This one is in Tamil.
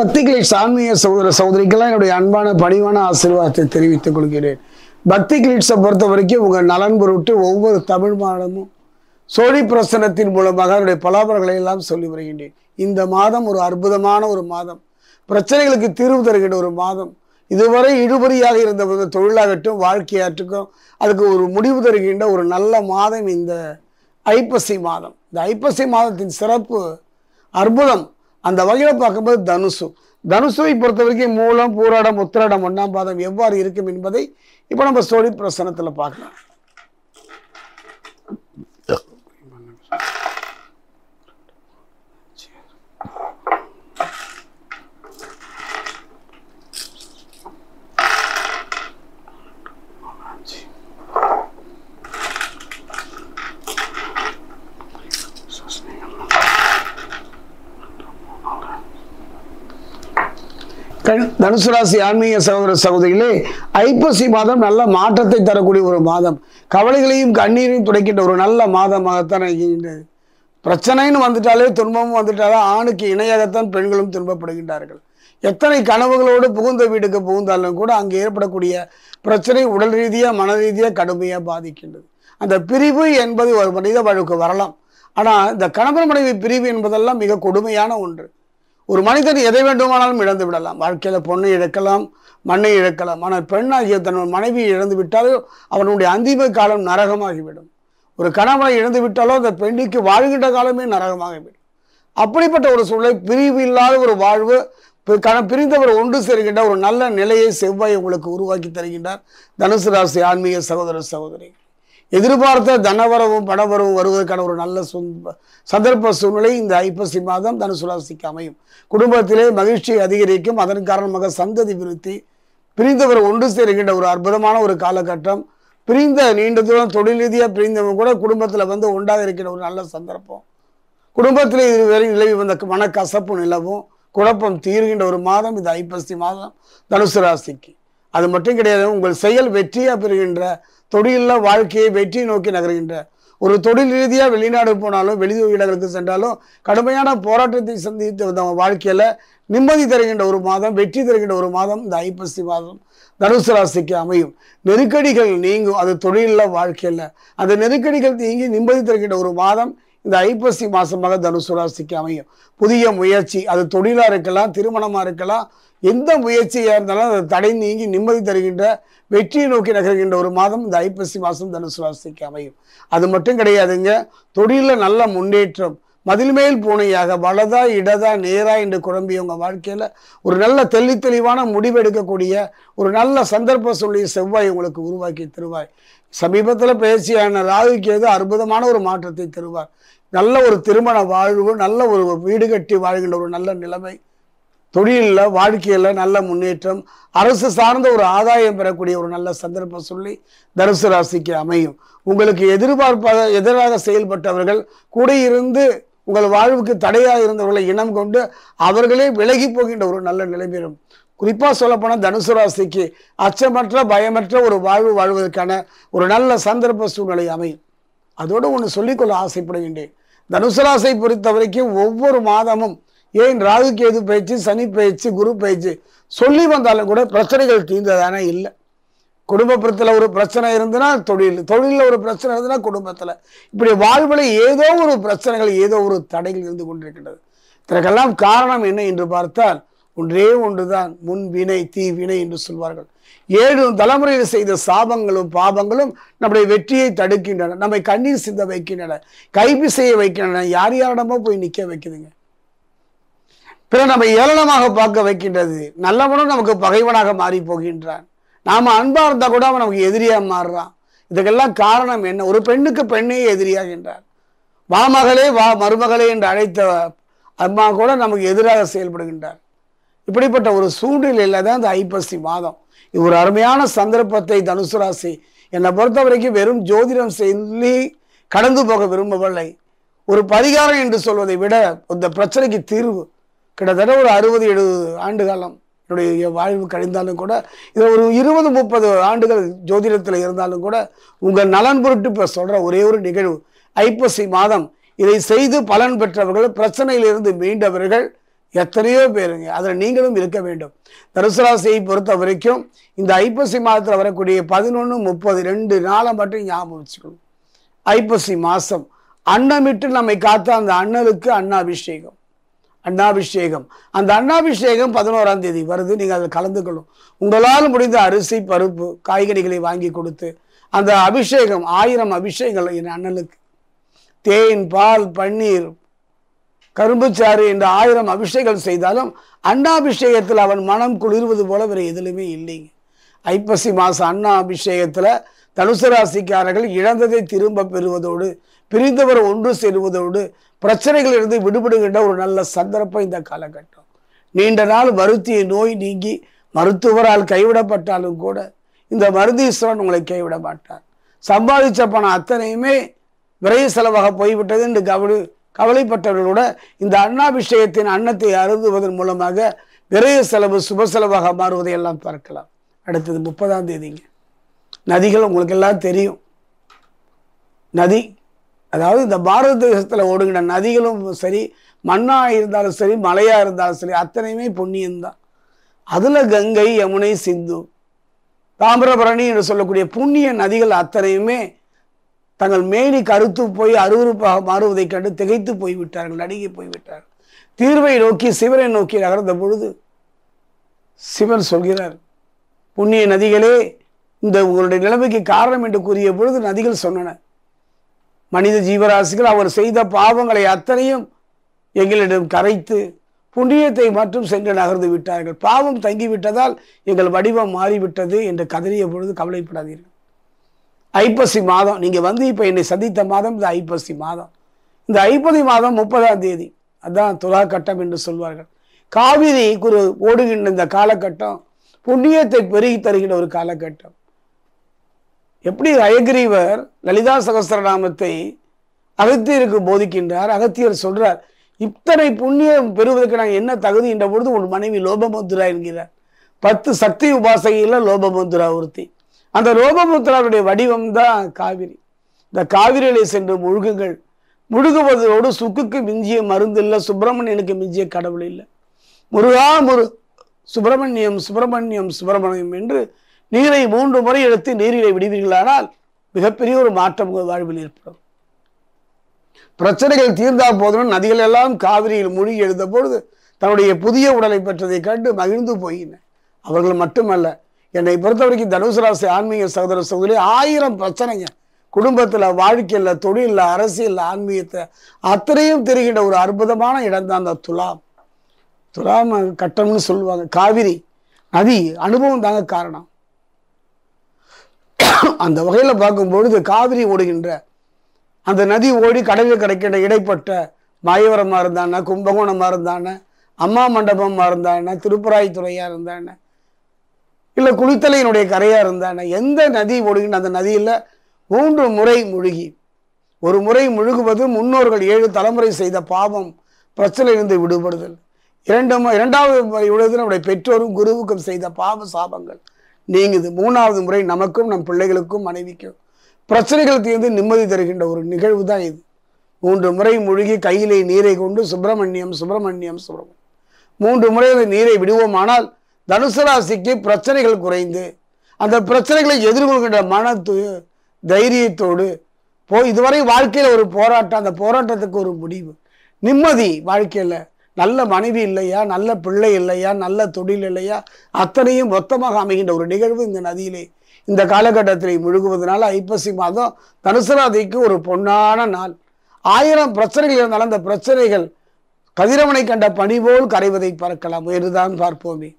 பக்திகளை சாமிய சகோதர சகோதரிக்கெல்லாம் என்னுடைய அன்பான பணிவான ஆசீர்வாதத்தை தெரிவித்துக் கொள்கிறேன் பக்தி கிளிட்ஸை பொறுத்த வரைக்கும் உங்கள் நலன் பொருட்டு ஒவ்வொரு தமிழ் மாதமும் சோழி பிரசனத்தின் மூலமாக என்னுடைய பலாபரங்களை எல்லாம் சொல்லி வருகின்றேன் இந்த மாதம் ஒரு அற்புதமான ஒரு மாதம் பிரச்சனைகளுக்கு தீர்வு தருகின்ற ஒரு மாதம் இதுவரை இழுபறியாக இருந்த தொழிலாகட்டும் வாழ்க்கையாற்றுக்கும் அதுக்கு ஒரு முடிவு தருகின்ற ஒரு நல்ல மாதம் இந்த ஐப்பசி மாதம் இந்த ஐப்பசி மாதத்தின் சிறப்பு அற்புதம் அந்த வகையில் பார்க்கும்போது தனுசு தனுசுவை பொறுத்த வரைக்கும் மூலம் பூராடம் உத்திராடம் ஒன்றாம் பாதம் எவ்வாறு இருக்கும் என்பதை இப்போ நம்ம ஸ்டோரி பிரசனத்தில் பார்க்கலாம் தனுசு ராசி ஆன்மீக சகோதர சகோதரிகளே ஐப்பசி மாதம் நல்ல மாற்றத்தை தரக்கூடிய ஒரு மாதம் கவலைகளையும் கண்ணீரையும் துடைக்கின்ற ஒரு நல்ல மாதமாகத்தான் இருக்கின்றது பிரச்சனைன்னு வந்துட்டாலே துன்பமும் வந்துட்டாலே ஆணுக்கு இணையாகத்தான் பெண்களும் துன்பப்படுகின்றார்கள் எத்தனை கனவுகளோடு புகுந்த வீட்டுக்கு புகுந்தாலும் கூட அங்கே ஏற்படக்கூடிய பிரச்சனை உடல் ரீதியாக மன ரீதியாக கடுமையாக பாதிக்கின்றது அந்த பிரிவு என்பது ஒரு மனித வாழ்க்கை வரலாம் ஆனால் இந்த கணவன் மனைவி பிரிவு என்பதெல்லாம் மிக கொடுமையான ஒன்று ஒரு மனிதன் எதை வேண்டுமானாலும் இழந்து விடலாம் வாழ்க்கையில் பொண்ணை இழக்கலாம் மண்ணை இழக்கலாம் ஆனால் பெண்ணாகிய தன் மனைவியை இழந்து விட்டாலோ அவனுடைய அந்திம காலம் நரகமாகிவிடும் ஒரு கணவனை இழந்து விட்டாலோ அந்த பெண்ணுக்கு வாழ்கின்ற காலமே நரகமாகிவிடும் அப்படிப்பட்ட ஒரு சூழலை பிரிவு இல்லாத ஒரு வாழ்வு கண பிரிந்தவர் ஒன்று சேர்கின்ற ஒரு நல்ல நிலையை செவ்வாய் உங்களுக்கு உருவாக்கி தருகின்றார் தனுசு ராசி ஆன்மீக சகோதர சகோதரி எதிர்பார்த்த தனவரவும் பணவரவும் வருவதற்கான ஒரு நல்ல சந்தர்ப்ப சூழ்நிலை இந்த ஐப்பசி மாதம் தனுசு ராசிக்கு அமையும் குடும்பத்திலே மகிழ்ச்சி அதிகரிக்கும் அதன் காரணமாக சந்ததி விருத்தி பிரிந்தவர் ஒன்று சேருகின்ற ஒரு அற்புதமான ஒரு காலகட்டம் பிரிந்த நீண்ட தூரம் தொழில் ரீதியாக பிரிந்தவங்க கூட குடும்பத்தில் வந்து ஒன்றாக இருக்கின்ற ஒரு நல்ல சந்தர்ப்பம் குடும்பத்தில் இதுவரை நிலவி வந்த மனக்கசப்பு நிலவும் குழப்பம் தீர்கின்ற ஒரு மாதம் இது ஐப்பசி மாதம் தனுசு ராசிக்கு அது மட்டும் கிடையாது உங்கள் செயல் வெற்றியாக பெறுகின்ற தொழிலில் வாழ்க்கையை வெற்றி நோக்கி நகர்கின்ற ஒரு தொழில் ரீதியாக வெளிநாடு போனாலும் வெளி இடங்களுக்கு சென்றாலும் கடுமையான போராட்டத்தை சந்தித்து வாழ்க்கையில் நிம்மதி தருகின்ற ஒரு மாதம் வெற்றி தருகின்ற ஒரு மாதம் இந்த ஐப்பசி மாதம் தனுசு ராசிக்கு அமையும் நெருக்கடிகள் நீங்கும் அது தொழிலில் வாழ்க்கையில் அந்த நெருக்கடிகள் நீங்கி நிம்மதி தருகின்ற ஒரு மாதம் இந்த ஐப்பசி மாதமாக தனுசு ராசிக்கு அமையும் புதிய முயற்சி அது தொழிலாக இருக்கலாம் திருமணமாக இருக்கலாம் எந்த முயற்சியாக இருந்தாலும் அது தடை நீங்கி நிம்மதி தருகின்ற வெற்றியை நோக்கி நகர்கின்ற ஒரு மாதம் இந்த ஐப்பசி மாதம் தனுசு ராசிக்கு அமையும் அது மட்டும் கிடையாதுங்க தொழிலில் நல்ல முன்னேற்றம் மதில்மேல் பூனையாக வலதா இடதா நேரா என்று குழம்பி உங்கள் வாழ்க்கையில் ஒரு நல்ல தெளி தெளிவான முடிவெடுக்கக்கூடிய ஒரு நல்ல சந்தர்ப்ப சொல்லி செவ்வாய் உங்களுக்கு உருவாக்கி தருவாய் சமீபத்தில் பேசியான ராகுக்கு எது அற்புதமான ஒரு மாற்றத்தை தருவார் நல்ல ஒரு திருமண வாழ்வு நல்ல ஒரு வீடு கட்டி வாழ்கின்ற ஒரு நல்ல நிலைமை தொழிலில் வாழ்க்கையில் நல்ல முன்னேற்றம் அரசு சார்ந்த ஒரு ஆதாயம் பெறக்கூடிய ஒரு நல்ல சந்தர்ப்பம் சொல்லி தனுசு ராசிக்கு அமையும் உங்களுக்கு எதிர்பார்ப்பாக எதிராக செயல்பட்டவர்கள் கூட இருந்து உங்கள் வாழ்வுக்கு தடையாக இருந்தவர்களை இனம் கொண்டு அவர்களே விலகி போகின்ற ஒரு நல்ல நிலைமையிலும் குறிப்பாக சொல்லப்போனால் தனுசு ராசிக்கு அச்சமற்ற பயமற்ற ஒரு வாழ்வு வாழ்வதற்கான ஒரு நல்ல சந்தர்ப்ப சூழ்நிலை அமையும் அதோடு ஒன்று சொல்லிக்கொள்ள ஆசைப்படுகின்றேன் தனுசு ராசை பொறுத்த வரைக்கும் ஒவ்வொரு மாதமும் ஏன் ராகு கேது பயிற்சி சனி பயிற்சி குரு பயிற்சி சொல்லி வந்தாலும் கூட பிரச்சனைகள் தீர்ந்ததானே இல்லை குடும்பத்தில் ஒரு பிரச்சனை இருந்துன்னா தொழில் தொழிலில் ஒரு பிரச்சனை இருந்துன்னா குடும்பத்தில் இப்படி வாழ்வில் ஏதோ ஒரு பிரச்சனைகள் ஏதோ ஒரு தடைகள் இருந்து கொண்டிருக்கின்றது இதற்கெல்லாம் காரணம் என்ன என்று பார்த்தால் ஒன்றே ஒன்றுதான் முன்வினை தீவினை என்று சொல்வார்கள் ஏழு தலைமுறையில் செய்த சாபங்களும் பாபங்களும் நம்முடைய வெற்றியை தடுக்கின்றன நம்மை கண்ணீர் சிந்த வைக்கின்றன கைப்பி செய்ய வைக்கின்றன யார் யாரிடமோ போய் நிற்க வைக்குதுங்க பிற நம்ம ஏளனமாக பார்க்க வைக்கின்றது நல்லவனும் நமக்கு பகைவனாக மாறி போகின்றான் நாம் அன்பாக இருந்தால் கூட அவன் நமக்கு எதிரியாக மாறுறான் இதுக்கெல்லாம் காரணம் என்ன ஒரு பெண்ணுக்கு பெண்ணே எதிரியாகின்றார் வா மகளே வா மருமகளே என்று அழைத்த அம்மா கூட நமக்கு எதிராக செயல்படுகின்றார் இப்படிப்பட்ட ஒரு சூழ்நிலையில் தான் இந்த ஐப்பசி மாதம் இது ஒரு அருமையான சந்தர்ப்பத்தை தனுசுராசி என்னை பொறுத்த வரைக்கும் வெறும் ஜோதிடம் செல்லி கடந்து போக விரும்பவில்லை ஒரு பரிகாரம் என்று சொல்வதை விட இந்த பிரச்சனைக்கு தீர்வு கிட்டத்தட்ட ஒரு அறுபது எழுபது ஆண்டு காலம் என்னுடைய வாழ்வு கழிந்தாலும் கூட இதை ஒரு இருபது முப்பது ஆண்டுகள் ஜோதிடத்தில் இருந்தாலும் கூட உங்கள் நலன் பொருட்டு இப்போ சொல்கிற ஒரே ஒரு நிகழ்வு ஐப்பசி மாதம் இதை செய்து பலன் பெற்றவர்கள் பிரச்சனையிலிருந்து மீண்டவர்கள் எத்தனையோ பேருங்க அதில் நீங்களும் இருக்க வேண்டும் தருசராசியை பொறுத்த வரைக்கும் இந்த ஐப்பசி மாதத்தில் வரக்கூடிய பதினொன்று முப்பது ரெண்டு நாளை மட்டும் ஞாபகம் வச்சுக்கணும் ஐப்பசி மாதம் அன்னமிட்டு நம்மை காத்த அந்த அண்ணலுக்கு அண்ணாபிஷேகம் அண்ணாபிஷேகம் அந்த அண்ணாபிஷேகம் பதினோராம் தேதி வருது நீங்கள் அதில் கலந்துக்கணும் உங்களால் முடிந்த அரிசி பருப்பு காய்கறிகளை வாங்கி கொடுத்து அந்த அபிஷேகம் ஆயிரம் அபிஷேகங்கள் என் அண்ணனுக்கு தேன் பால் பன்னீர் கரும்புச்சாறு என்ற ஆயிரம் அபிஷேகம் செய்தாலும் அண்ணாபிஷேகத்தில் அவன் மனம் குளிர்வது போல வேறு எதுலையுமே இல்லைங்க ஐப்பசி மாதம் அண்ணா அபிஷேகத்தில் தனுசு ராசிக்காரர்கள் இழந்ததை திரும்ப பெறுவதோடு பிரிந்தவர் ஒன்று சேருவதோடு பிரச்சனைகளிலிருந்து விடுபடுகின்ற ஒரு நல்ல சந்தர்ப்பம் இந்த காலகட்டம் நீண்ட நாள் வருத்திய நோய் நீங்கி மருத்துவரால் கைவிடப்பட்டாலும் கூட இந்த மருந்தீஸ்வரன் உங்களை கைவிட மாட்டார் சம்பாதிச்ச பணம் அத்தனையுமே விரைவு செலவாக போய்விட்டது என்று கவலை கவலைப்பட்டவர்களோட இந்த அண்ணாபிஷேகத்தின் அன்னத்தை அருந்துவதன் மூலமாக விரைவு செலவு சுப செலவாக மாறுவதை எல்லாம் பார்க்கலாம் அடுத்தது முப்பதாம் தேதிங்க நதிகள் உங்களுக்கு எல்லாம் தெரியும் நதி அதாவது இந்த பாரத தேசத்தில் ஓடுகிற நதிகளும் சரி மண்ணாக இருந்தாலும் சரி மலையாக இருந்தாலும் சரி அத்தனையுமே புண்ணியந்தான் அதில் கங்கை யமுனை சிந்து தாமிரபரணி என்று சொல்லக்கூடிய புண்ணிய நதிகள் அத்தனையுமே தங்கள் மேனி கருத்து போய் அருவறுப்பாக மாறுவதைக் கண்டு திகைத்து போய்விட்டார்கள் நடுங்கி போய்விட்டார்கள் தீர்வை நோக்கி சிவனை நோக்கி நகர்ந்த பொழுது சிவன் சொல்கிறார் புண்ணிய நதிகளே இந்த உங்களுடைய நிலைமைக்கு காரணம் என்று கூறிய பொழுது நதிகள் சொன்னன மனித ஜீவராசிகள் அவர் செய்த பாவங்களை அத்தனையும் எங்களிடம் கரைத்து புண்ணியத்தை மட்டும் சென்று நகர்ந்து விட்டார்கள் பாவம் தங்கிவிட்டதால் எங்கள் வடிவம் மாறிவிட்டது என்று கதறிய பொழுது கவலைப்படாதீர்கள் ஐப்பசி மாதம் நீங்கள் வந்து இப்போ என்னை சந்தித்த மாதம் இந்த ஐப்பசி மாதம் இந்த ஐப்பசி மாதம் முப்பதாம் தேதி அதுதான் துலா கட்டம் என்று சொல்வார்கள் காவிரி குரு ஓடுகின்ற இந்த காலகட்டம் புண்ணியத்தை பெருகி தருகின்ற ஒரு காலகட்டம் எப்படி அயக்ரீவர் லலிதா சகசரநாமத்தை அகத்தியருக்கு போதிக்கின்றார் அகத்தியர் சொல்றார் இத்தனை புண்ணியம் பெறுவதற்கு நான் என்ன தகுதி என்ற பொழுது உன் மனைவி லோபமுத்ரா என்கிறார் பத்து சக்தி உபாசகையில் லோபமுத்ரா ஒருத்தி அந்த லோபமுத்ராவுடைய வடிவம் தான் காவிரி இந்த காவிரியிலே சென்று முழுகுங்கள் முழுகுவதோடு சுக்குக்கு மிஞ்சிய மருந்து இல்லை சுப்பிரமணியனுக்கு மிஞ்சிய கடவுள் இல்லை முருகா முரு சுப்பிரமணியம் சுப்பிரமணியம் சுப்பிரமணியம் என்று நீரை மூன்று முறை எடுத்து நீரினை விடுவீர்களானால் மிகப்பெரிய ஒரு மாற்றம் உங்கள் வாழ்வில் ஏற்படும் பிரச்சனைகள் தீர்ந்தா போதும் நதிகள் எல்லாம் காவிரியில் மூழ்கி எழுந்த பொழுது தன்னுடைய புதிய உடலை பெற்றதை கண்டு மகிழ்ந்து போயின அவர்கள் மட்டுமல்ல என்னை பொறுத்தவரைக்கும் வரைக்கும் தனுசு ராசி ஆன்மீக சகோதர சகோதரி ஆயிரம் பிரச்சனைங்க குடும்பத்தில் வாழ்க்கையில் தொழிலில் அரசியலில் ஆன்மீகத்தை அத்தனையும் தெரிகின்ற ஒரு அற்புதமான இடம் தான் அந்த துலாம் துலாம் கட்டம்னு சொல்லுவாங்க காவிரி நதி அனுபவம் தாங்க காரணம் அந்த வகையில் பார்க்கும்பொழுது காவிரி ஓடுகின்ற அந்த நதி ஓடி கடலில் கிடைக்கின்ற இடைப்பட்ட மாயவரமாக இருந்தானே கும்பகோணமாக இருந்தானே அம்மா மண்டபமாக இருந்தானே திருப்புராய்த்துறையாக இருந்தானே இல்லை குளித்தலையினுடைய கரையாக இருந்தானே எந்த நதி ஓடுகின்ற அந்த நதியில் மூன்று முறை முழுகி ஒரு முறை முழுகுவது முன்னோர்கள் ஏழு தலைமுறை செய்த பாவம் பிரச்சனையிலிருந்து விடுபடுதல் இரண்டு இரண்டாவது முறை விடுவது நம்முடைய பெற்றோரும் குருவுக்கும் செய்த பாவ சாபங்கள் நீங்குது மூணாவது முறை நமக்கும் நம் பிள்ளைகளுக்கும் மனைவிக்கும் பிரச்சனைகள் தீர்ந்து நிம்மதி தருகின்ற ஒரு நிகழ்வு தான் இது மூன்று முறை முழுகி கையிலே நீரை கொண்டு சுப்பிரமணியம் சுப்பிரமணியம் சுப்பிரமணியம் மூன்று முறை அந்த நீரை விடுவோமானால் தனுசு ராசிக்கு பிரச்சனைகள் குறைந்து அந்த பிரச்சனைகளை எதிர்கொள்கின்ற மன தைரியத்தோடு போய் இதுவரை வாழ்க்கையில் ஒரு போராட்டம் அந்த போராட்டத்துக்கு ஒரு முடிவு நிம்மதி வாழ்க்கையில் நல்ல மனைவி இல்லையா நல்ல பிள்ளை இல்லையா நல்ல தொழில் இல்லையா அத்தனையும் மொத்தமாக அமைகின்ற ஒரு நிகழ்வு இந்த நதியிலே இந்த காலகட்டத்தில் முழுகுவதனால ஐப்பசி மாதம் தனுசராதிக்கு ஒரு பொன்னான நாள் ஆயிரம் பிரச்சனைகள் இருந்தாலும் அந்த பிரச்சனைகள் கதிரவனை கண்ட பணிபோல் கரைவதை பார்க்கலாம் என்றுதான் பார்ப்போமே